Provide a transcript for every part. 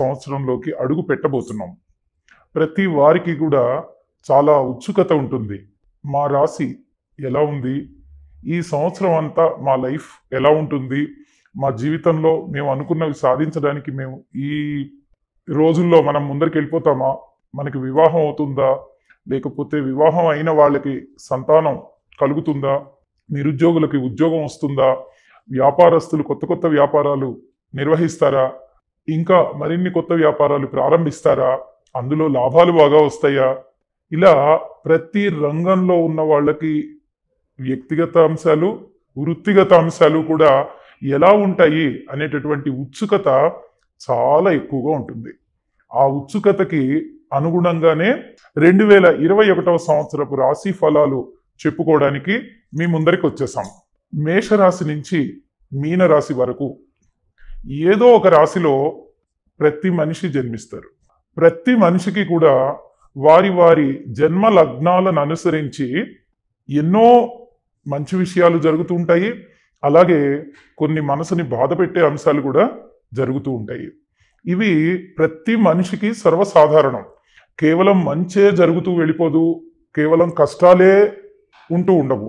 సంవత్సరంలోకి అడుగు పెట్టబోతున్నాం ప్రతి వారికి కూడా చాలా ఉత్సుకత ఉంటుంది మా రాశి ఎలా ఉంది ఈ సంవత్సరం అంతా మా లైఫ్ ఎలా ఉంటుంది మా జీవితంలో మేము అనుకున్నవి సాధించడానికి మేము ఈ రోజుల్లో మనం ముందరికి వెళ్ళిపోతామా మనకి వివాహం అవుతుందా లేకపోతే వివాహం అయిన వాళ్ళకి సంతానం కలుగుతుందా నిరుద్యోగులకి ఉద్యోగం వస్తుందా వ్యాపారస్తులు కొత్త కొత్త వ్యాపారాలు నిర్వహిస్తారా ఇంకా మరిన్ని కొత్త వ్యాపారాలు ప్రారంభిస్తారా అందులో లాభాలు బాగా వస్తాయా ఇలా ప్రతి రంగంలో ఉన్న వాళ్ళకి వ్యక్తిగత అంశాలు వృత్తిగత అంశాలు కూడా ఎలా ఉంటాయి అనేటటువంటి ఉత్సుకత చాలా ఎక్కువగా ఉంటుంది ఆ ఉత్సుకతకి అనుగుణంగానే రెండు వేల ఇరవై ఒకటవ సంవత్సరపు రాశి ఫలాలు చెప్పుకోవడానికి మీ ముందరికి వచ్చేసాం మేషరాశి నుంచి మీనరాశి వరకు ఏదో ఒక రాశిలో ప్రతి మనిషి జన్మిస్తారు ప్రతి మనిషికి కూడా వారి వారి జన్మ లగ్నాలను అనుసరించి ఎన్నో మంచి విషయాలు జరుగుతూ ఉంటాయి అలాగే కొన్ని మనసుని బాధ పెట్టే అంశాలు కూడా జరుగుతూ ఉంటాయి ఇవి ప్రతి మనిషికి సర్వసాధారణం కేవలం మంచే జరుగుతూ వెళ్ళిపోదు కేవలం కష్టాలే ఉంటూ ఉండవు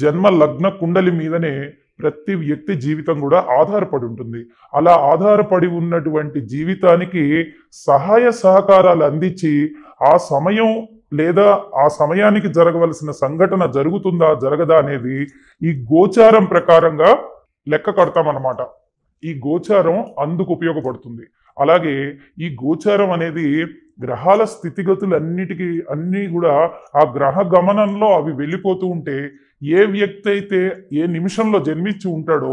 జన్మ లగ్న కుండలి మీదనే ప్రతి వ్యక్తి జీవితం కూడా ఆధారపడి ఉంటుంది అలా ఆధారపడి ఉన్నటువంటి జీవితానికి సహాయ సహకారాలు అందించి ఆ సమయం లేదా ఆ సమయానికి జరగవలసిన సంఘటన జరుగుతుందా జరగదా అనేది ఈ గోచారం ప్రకారంగా లెక్క కడతామన్నమాట ఈ గోచారం అందుకు ఉపయోగపడుతుంది అలాగే ఈ గోచారం అనేది గ్రహాల స్థితిగతులు అన్నిటికీ అన్నీ కూడా ఆ గ్రహ గమనంలో అవి వెళ్ళిపోతూ ఉంటే ఏ వ్యక్తి అయితే ఏ నిమిషంలో జన్మించి ఉంటాడో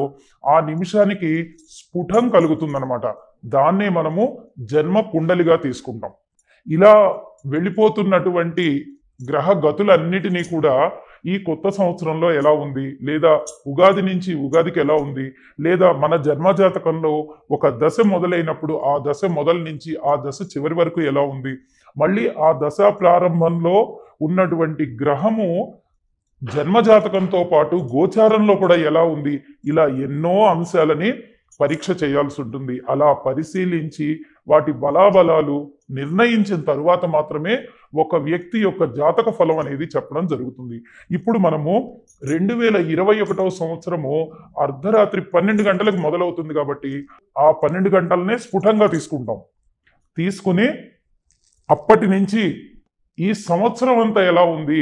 ఆ నిమిషానికి స్ఫుటం కలుగుతుందనమాట దాన్నే మనము జన్మ కుండలిగా తీసుకుంటాం ఇలా వెళ్ళిపోతున్నటువంటి గ్రహ గతులన్నిటినీ కూడా ఈ కొత్త సంవత్సరంలో ఎలా ఉంది లేదా ఉగాది నుంచి ఉగాదికి ఎలా ఉంది లేదా మన జన్మజాతకంలో ఒక దశ మొదలైనప్పుడు ఆ దశ మొదల నుంచి ఆ దశ చివరి వరకు ఎలా ఉంది మళ్ళీ ఆ దశ ప్రారంభంలో ఉన్నటువంటి గ్రహము జన్మజాతకంతో పాటు గోచారంలో కూడా ఎలా ఉంది ఇలా ఎన్నో అంశాలని పరీక్ష చేయాల్సి ఉంటుంది అలా పరిశీలించి వాటి బలాబలాలు నిర్ణయించిన తరువాత మాత్రమే ఒక వ్యక్తి యొక్క జాతక ఫలం అనేది చెప్పడం జరుగుతుంది ఇప్పుడు మనము రెండు వేల ఇరవై ఒకటో సంవత్సరము అర్ధరాత్రి పన్నెండు గంటలకు మొదలవుతుంది కాబట్టి ఆ పన్నెండు గంటలనే స్ఫుటంగా తీసుకుంటాం తీసుకుని అప్పటి నుంచి ఈ సంవత్సరం అంతా ఎలా ఉంది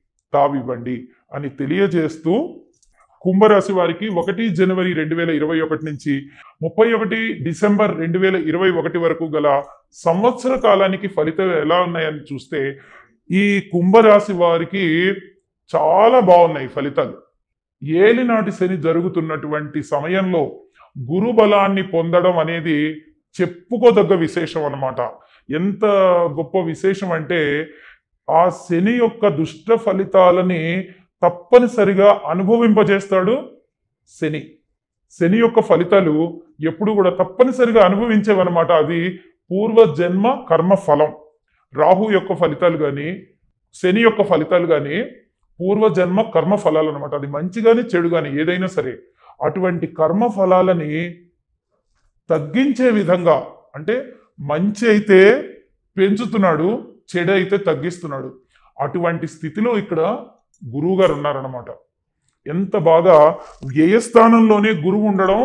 తావివ్వండి అని తెలియజేస్తూ కుంభరాశి వారికి ఒకటి జనవరి రెండు వేల ఇరవై ఒకటి నుంచి ముప్పై ఒకటి డిసెంబర్ రెండు వేల ఇరవై ఒకటి వరకు గల సంవత్సర కాలానికి ఫలితాలు ఎలా ఉన్నాయని చూస్తే ఈ కుంభరాశి వారికి చాలా బాగున్నాయి ఫలితాలు ఏలినాటి శని జరుగుతున్నటువంటి సమయంలో గురు బలాన్ని పొందడం అనేది చెప్పుకోదగ్గ విశేషం అనమాట ఎంత గొప్ప విశేషం అంటే ఆ శని యొక్క దుష్ట ఫలితాలని తప్పనిసరిగా అనుభవింపజేస్తాడు శని శని యొక్క ఫలితాలు ఎప్పుడు కూడా తప్పనిసరిగా అనుభవించేవన్నమాట అది పూర్వజన్మ కర్మ ఫలం రాహు యొక్క ఫలితాలు కానీ శని యొక్క ఫలితాలు కానీ పూర్వజన్మ కర్మ ఫలాలు అనమాట అది మంచి కానీ చెడు కానీ ఏదైనా సరే అటువంటి కర్మ ఫలాలని తగ్గించే విధంగా అంటే మంచి అయితే పెంచుతున్నాడు చెడ అయితే తగ్గిస్తున్నాడు అటువంటి స్థితిలో ఇక్కడ గురువు గారు ఉన్నారనమాట ఎంత బాగా వ్యయస్థానంలోనే గురువు ఉండడం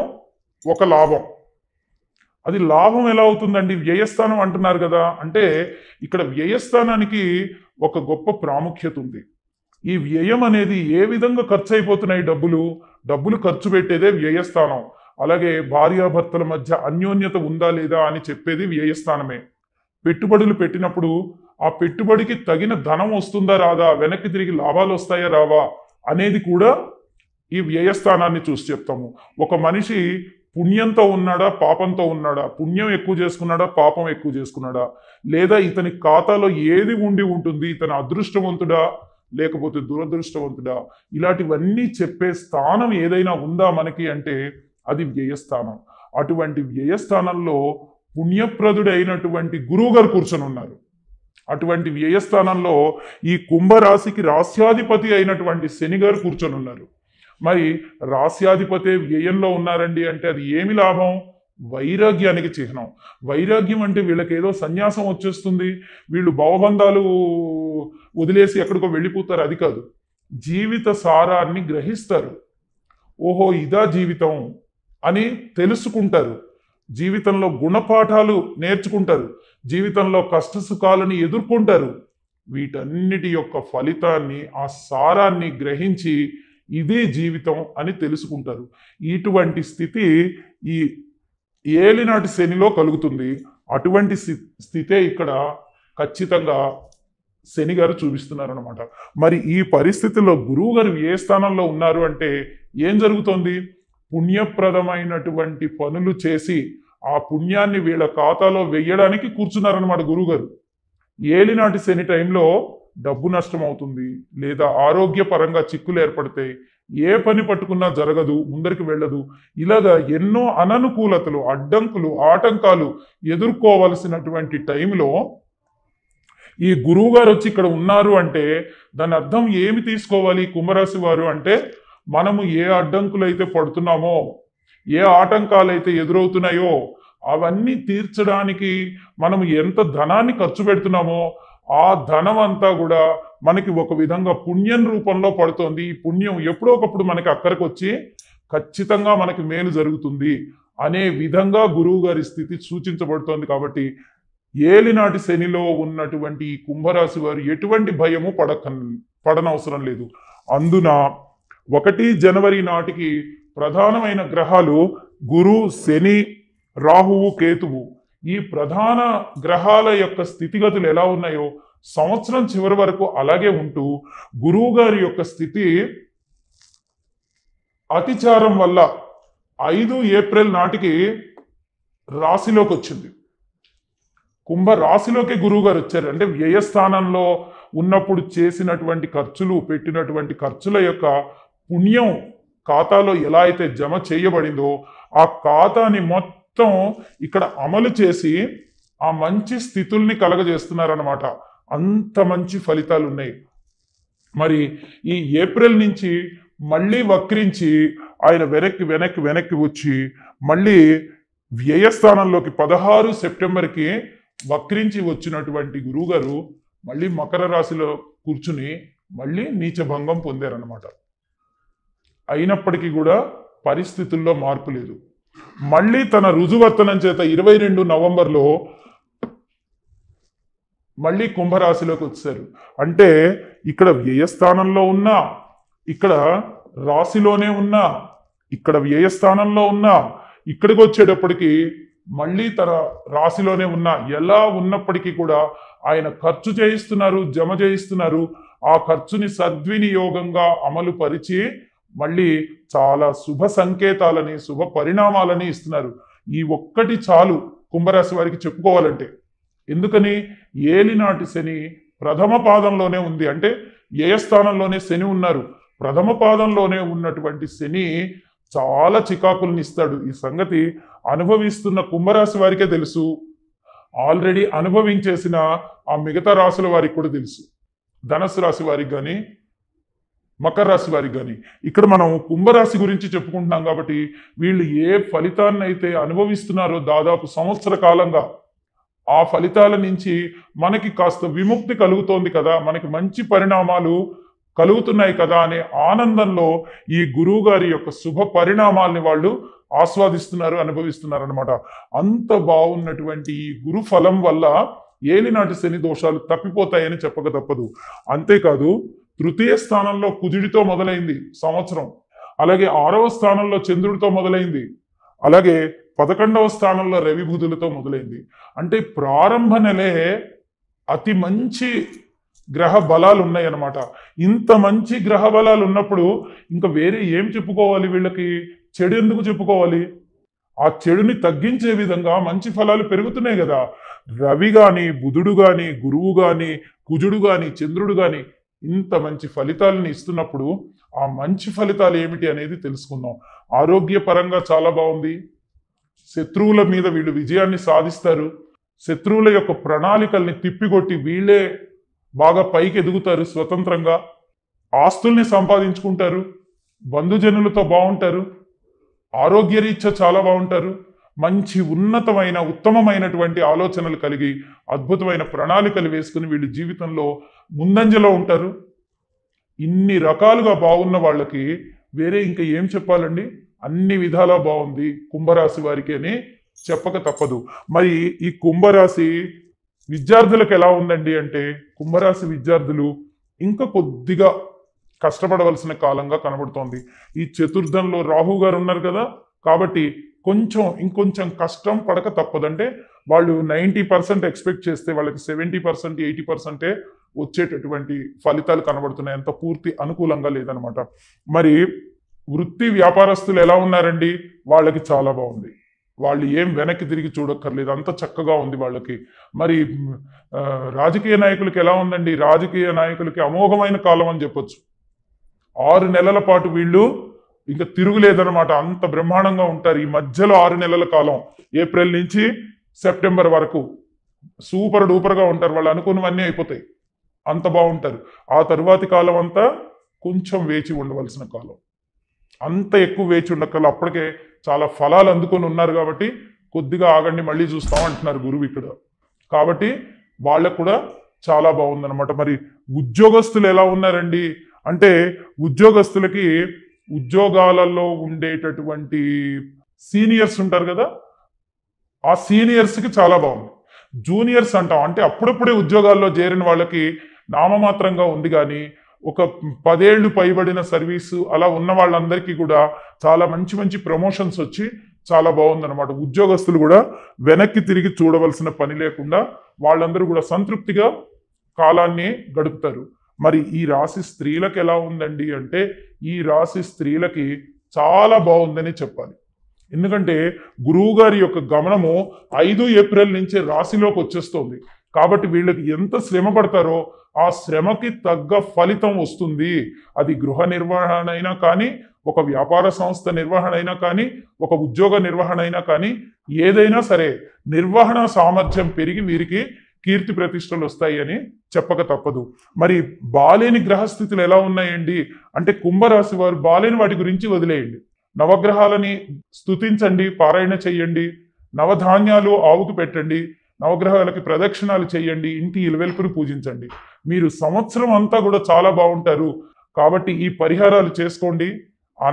ఒక లాభం అది లాభం ఎలా అవుతుందండి వ్యయస్థానం అంటున్నారు కదా అంటే ఇక్కడ వ్యయస్థానానికి ఒక గొప్ప ప్రాముఖ్యత ఉంది ఈ వ్యయం అనేది ఏ విధంగా ఖర్చు అయిపోతున్నాయి డబ్బులు డబ్బులు ఖర్చు పెట్టేదే వ్యయస్థానం అలాగే భార్యాభర్తల మధ్య అన్యోన్యత ఉందా లేదా అని చెప్పేది వ్యయస్థానమే పెట్టుబడులు పెట్టినప్పుడు ఆ పెట్టుబడికి తగిన ధనం వస్తుందా రాదా వెనక్కి తిరిగి లాభాలు వస్తాయా రావా అనేది కూడా ఈ వ్యయస్థానాన్ని చూసి చెప్తాము ఒక మనిషి పుణ్యంతో ఉన్నాడా పాపంతో ఉన్నాడా పుణ్యం ఎక్కువ చేసుకున్నాడా పాపం ఎక్కువ చేసుకున్నాడా లేదా ఇతని ఖాతాలో ఏది ఉండి ఉంటుంది ఇతని అదృష్టవంతుడా లేకపోతే దురదృష్టవంతుడా ఇలాంటివన్నీ చెప్పే స్థానం ఏదైనా ఉందా మనకి అంటే అది వ్యయస్థానం అటువంటి వ్యయస్థానంలో పుణ్యప్రదుడైనటువంటి గురువుగారు కూర్చొని ఉన్నారు అటువంటి వ్యయస్థానంలో ఈ కుంభరాశికి రాస్యాధిపతి అయినటువంటి శనిగారు కూర్చొని ఉన్నారు మరి రాస్యాధిపతి వ్యయంలో ఉన్నారండి అంటే అది ఏమి లాభం వైరాగ్యానికి చిహ్నం వైరాగ్యం అంటే వీళ్ళకి ఏదో సన్యాసం వచ్చేస్తుంది వీళ్ళు భవబంధాలు వదిలేసి ఎక్కడికో వెళ్ళిపోతారు అది కాదు జీవిత సారాన్ని గ్రహిస్తారు ఓహో ఇదా జీవితం అని తెలుసుకుంటారు జీవితంలో గుణపాఠాలు నేర్చుకుంటారు జీవితంలో కష్ట సుఖాలను ఎదుర్కొంటారు వీటన్నిటి యొక్క ఫలితాన్ని ఆ సారాన్ని గ్రహించి ఇదే జీవితం అని తెలుసుకుంటారు ఇటువంటి స్థితి ఈ ఏలినాటి శనిలో కలుగుతుంది అటువంటి స్థితే ఇక్కడ ఖచ్చితంగా శని గారు అనమాట మరి ఈ పరిస్థితిలో గురువు గారు ఏ స్థానంలో ఉన్నారు అంటే ఏం జరుగుతోంది పుణ్యప్రదమైనటువంటి పనులు చేసి ఆ పుణ్యాన్ని వీళ్ళ ఖాతాలో వెయ్యడానికి కూర్చున్నారనమాట గురుగారు ఏలినాటి శని టైంలో డబ్బు నష్టం అవుతుంది లేదా ఆరోగ్యపరంగా చిక్కులు ఏర్పడతాయి ఏ పని పట్టుకున్నా జరగదు ముందరికి వెళ్ళదు ఇలాగా ఎన్నో అననుకూలతలు అడ్డంకులు ఆటంకాలు ఎదుర్కోవలసినటువంటి టైంలో ఈ గురువు గారు వచ్చి ఇక్కడ ఉన్నారు అంటే దాని అర్థం ఏమి తీసుకోవాలి కుంభరాశి వారు అంటే మనము ఏ అడ్డంకులు అయితే పడుతున్నామో ఏ ఆటంకాలు అయితే ఎదురవుతున్నాయో అవన్నీ తీర్చడానికి మనం ఎంత ధనాన్ని ఖర్చు పెడుతున్నామో ఆ ధనం అంతా కూడా మనకి ఒక విధంగా పుణ్యం రూపంలో పడుతోంది ఈ పుణ్యం ఎప్పుడో ఒకప్పుడు మనకి అక్కడికి వచ్చి ఖచ్చితంగా మనకి మేలు జరుగుతుంది అనే విధంగా గురువు గారి స్థితి సూచించబడుతోంది కాబట్టి ఏలినాటి శనిలో ఉన్నటువంటి కుంభరాశి వారు ఎటువంటి భయము పడక పడనవసరం లేదు అందున ఒకటి జనవరి నాటికి ప్రధానమైన గ్రహాలు గురు శని రాహువు కేతువు ఈ ప్రధాన గ్రహాల యొక్క స్థితిగతులు ఎలా ఉన్నాయో సంవత్సరం చివరి వరకు అలాగే ఉంటూ గురువు గారి యొక్క స్థితి అతిచారం వల్ల ఐదు ఏప్రిల్ నాటికి రాశిలోకి వచ్చింది కుంభ రాశిలోకి గురువు గారు వచ్చారు అంటే వ్యయస్థానంలో ఉన్నప్పుడు చేసినటువంటి ఖర్చులు పెట్టినటువంటి ఖర్చుల యొక్క పుణ్యం ఖాతాలో ఎలా అయితే జమ చేయబడిందో ఆ ఖాతాని మొత్తం మొత్తం ఇక్కడ అమలు చేసి ఆ మంచి స్థితుల్ని కలగజేస్తున్నారనమాట అంత మంచి ఫలితాలు ఉన్నాయి మరి ఈ ఏప్రిల్ నుంచి మళ్ళీ వక్రించి ఆయన వెనక్కి వెనక్కి వెనక్కి వచ్చి మళ్ళీ వ్యయస్థానంలోకి పదహారు సెప్టెంబర్కి వక్రించి వచ్చినటువంటి గురువుగారు మళ్ళీ మకర రాశిలో కూర్చుని మళ్ళీ నీచభంగం పొందారనమాట అయినప్పటికీ కూడా పరిస్థితుల్లో మార్పు లేదు మళ్ళీ తన రుజువర్తనం చేత ఇరవై రెండు నవంబర్లో మళ్ళీ కుంభరాశిలోకి వచ్చారు అంటే ఇక్కడ వ్యయస్థానంలో ఉన్నా ఇక్కడ రాశిలోనే ఉన్నా ఇక్కడ వ్యయస్థానంలో ఉన్నా ఇక్కడికి వచ్చేటప్పటికి మళ్ళీ తన రాశిలోనే ఉన్నా ఎలా ఉన్నప్పటికీ కూడా ఆయన ఖర్చు చేయిస్తున్నారు జమ చేయిస్తున్నారు ఆ ఖర్చుని సద్వినియోగంగా అమలు పరిచి మళ్ళీ చాలా శుభ సంకేతాలని శుభ పరిణామాలని ఇస్తున్నారు ఈ ఒక్కటి చాలు కుంభరాశి వారికి చెప్పుకోవాలంటే ఎందుకని ఏలినాటి శని ప్రథమ పాదంలోనే ఉంది అంటే ఏ స్థానంలోనే శని ఉన్నారు ప్రథమ పాదంలోనే ఉన్నటువంటి శని చాలా చికాకులను ఇస్తాడు ఈ సంగతి అనుభవిస్తున్న కుంభరాశి వారికే తెలుసు ఆల్రెడీ అనుభవించేసిన ఆ మిగతా రాశుల వారికి కూడా తెలుసు ధనస్సు రాశి వారికి కానీ మకర రాశి వారికి కానీ ఇక్కడ మనం కుంభరాశి గురించి చెప్పుకుంటున్నాం కాబట్టి వీళ్ళు ఏ ఫలితాన్ని అయితే అనుభవిస్తున్నారో దాదాపు సంవత్సర కాలంగా ఆ ఫలితాల నుంచి మనకి కాస్త విముక్తి కలుగుతోంది కదా మనకి మంచి పరిణామాలు కలుగుతున్నాయి కదా అనే ఆనందంలో ఈ గురువు గారి యొక్క శుభ పరిణామాల్ని వాళ్ళు ఆస్వాదిస్తున్నారు అనుభవిస్తున్నారు అనమాట అంత బాగున్నటువంటి ఈ గురు ఫలం వల్ల ఏలినాటి శని దోషాలు తప్పిపోతాయని చెప్పక తప్పదు అంతేకాదు తృతీయ స్థానంలో కుజుడితో మొదలైంది సంవత్సరం అలాగే ఆరవ స్థానంలో చంద్రుడితో మొదలైంది అలాగే పదకొండవ స్థానంలో రవి బుధులతో మొదలైంది అంటే ప్రారంభ నెలే అతి మంచి గ్రహ బలాలు ఉన్నాయి అన్నమాట ఇంత మంచి గ్రహ బలాలు ఉన్నప్పుడు ఇంకా వేరే ఏం చెప్పుకోవాలి వీళ్ళకి చెడు ఎందుకు చెప్పుకోవాలి ఆ చెడుని తగ్గించే విధంగా మంచి ఫలాలు పెరుగుతున్నాయి కదా రవి కానీ బుధుడు కానీ గురువు కానీ కుజుడు కానీ చంద్రుడు కానీ ఇంత మంచి ఫలితాలను ఇస్తున్నప్పుడు ఆ మంచి ఫలితాలు ఏమిటి అనేది తెలుసుకుందాం ఆరోగ్యపరంగా చాలా బాగుంది శత్రువుల మీద వీళ్ళు విజయాన్ని సాధిస్తారు శత్రువుల యొక్క ప్రణాళికల్ని తిప్పికొట్టి వీళ్ళే బాగా పైకి ఎదుగుతారు స్వతంత్రంగా ఆస్తుల్ని సంపాదించుకుంటారు బంధుజనులతో బాగుంటారు ఆరోగ్యరీత్యా చాలా బాగుంటారు మంచి ఉన్నతమైన ఉత్తమమైనటువంటి ఆలోచనలు కలిగి అద్భుతమైన ప్రణాళికలు వేసుకుని వీళ్ళు జీవితంలో ముందంజలో ఉంటారు ఇన్ని రకాలుగా బాగున్న వాళ్ళకి వేరే ఇంకా ఏం చెప్పాలండి అన్ని విధాలా బాగుంది కుంభరాశి వారికి అని చెప్పక తప్పదు మరి ఈ కుంభరాశి విద్యార్థులకు ఎలా ఉందండి అంటే కుంభరాశి విద్యార్థులు ఇంకా కొద్దిగా కష్టపడవలసిన కాలంగా కనబడుతోంది ఈ చతుర్థంలో రాహు గారు ఉన్నారు కదా కాబట్టి కొంచెం ఇంకొంచెం కష్టం పడక తప్పదంటే వాళ్ళు నైంటీ పర్సెంట్ ఎక్స్పెక్ట్ చేస్తే వాళ్ళకి సెవెంటీ పర్సెంట్ ఎయిటీ పర్సెంటే వచ్చేటటువంటి ఫలితాలు కనబడుతున్నాయి అంత పూర్తి అనుకూలంగా లేదనమాట మరి వృత్తి వ్యాపారస్తులు ఎలా ఉన్నారండి వాళ్ళకి చాలా బాగుంది వాళ్ళు ఏం వెనక్కి తిరిగి చూడక్కర్లేదు అంత చక్కగా ఉంది వాళ్ళకి మరి రాజకీయ నాయకులకి ఎలా ఉందండి రాజకీయ నాయకులకి అమోఘమైన కాలం అని చెప్పొచ్చు ఆరు నెలల పాటు వీళ్ళు ఇంకా తిరుగులేదనమాట అంత బ్రహ్మాండంగా ఉంటారు ఈ మధ్యలో ఆరు నెలల కాలం ఏప్రిల్ నుంచి సెప్టెంబర్ వరకు సూపర్ డూపర్గా ఉంటారు వాళ్ళు అనుకున్నవన్నీ అయిపోతాయి అంత బాగుంటారు ఆ తరువాతి కాలం అంతా కొంచెం వేచి ఉండవలసిన కాలం అంత ఎక్కువ వేచి ఉండకలు అప్పటికే చాలా ఫలాలు అందుకొని ఉన్నారు కాబట్టి కొద్దిగా ఆగండి మళ్ళీ చూస్తాం అంటున్నారు గురువు ఇక్కడ కాబట్టి వాళ్ళకు కూడా చాలా బాగుందన్నమాట మరి ఉద్యోగస్తులు ఎలా ఉన్నారండి అంటే ఉద్యోగస్తులకి ఉద్యోగాలలో ఉండేటటువంటి సీనియర్స్ ఉంటారు కదా ఆ సీనియర్స్కి చాలా బాగుంది జూనియర్స్ అంటాం అంటే అప్పుడప్పుడే ఉద్యోగాల్లో చేరిన వాళ్ళకి నామమాత్రంగా ఉంది కానీ ఒక పదేళ్లు పైబడిన సర్వీసు అలా ఉన్న వాళ్ళందరికీ కూడా చాలా మంచి మంచి ప్రమోషన్స్ వచ్చి చాలా బాగుందన్నమాట ఉద్యోగస్తులు కూడా వెనక్కి తిరిగి చూడవలసిన పని లేకుండా వాళ్ళందరూ కూడా సంతృప్తిగా కాలాన్ని గడుపుతారు మరి ఈ రాశి స్త్రీలకు ఎలా ఉందండి అంటే ఈ రాశి స్త్రీలకి చాలా బాగుందని చెప్పాలి ఎందుకంటే గురువు గారి యొక్క గమనము ఐదు ఏప్రిల్ నుంచి రాశిలోకి వచ్చేస్తుంది కాబట్టి వీళ్ళకి ఎంత శ్రమ పడతారో ఆ శ్రమకి తగ్గ ఫలితం వస్తుంది అది గృహ నిర్వహణ అయినా కానీ ఒక వ్యాపార సంస్థ నిర్వహణ అయినా కానీ ఒక ఉద్యోగ నిర్వహణ అయినా కానీ ఏదైనా సరే నిర్వహణ సామర్థ్యం పెరిగి వీరికి కీర్తి ప్రతిష్టలు వస్తాయి అని చెప్పక తప్పదు మరి బాలేని గ్రహస్థితులు ఎలా ఉన్నాయండి అంటే కుంభరాశి వారు బాలేని వాటి గురించి వదిలేయండి నవగ్రహాలని స్థుతించండి పారాయణ చెయ్యండి నవధాన్యాలు ఆవుకు పెట్టండి నవగ్రహాలకి ప్రదక్షిణాలు చేయండి ఇంటి ఇలవెల్పులు పూజించండి మీరు సంవత్సరం అంతా కూడా చాలా బాగుంటారు కాబట్టి ఈ పరిహారాలు చేసుకోండి ఆ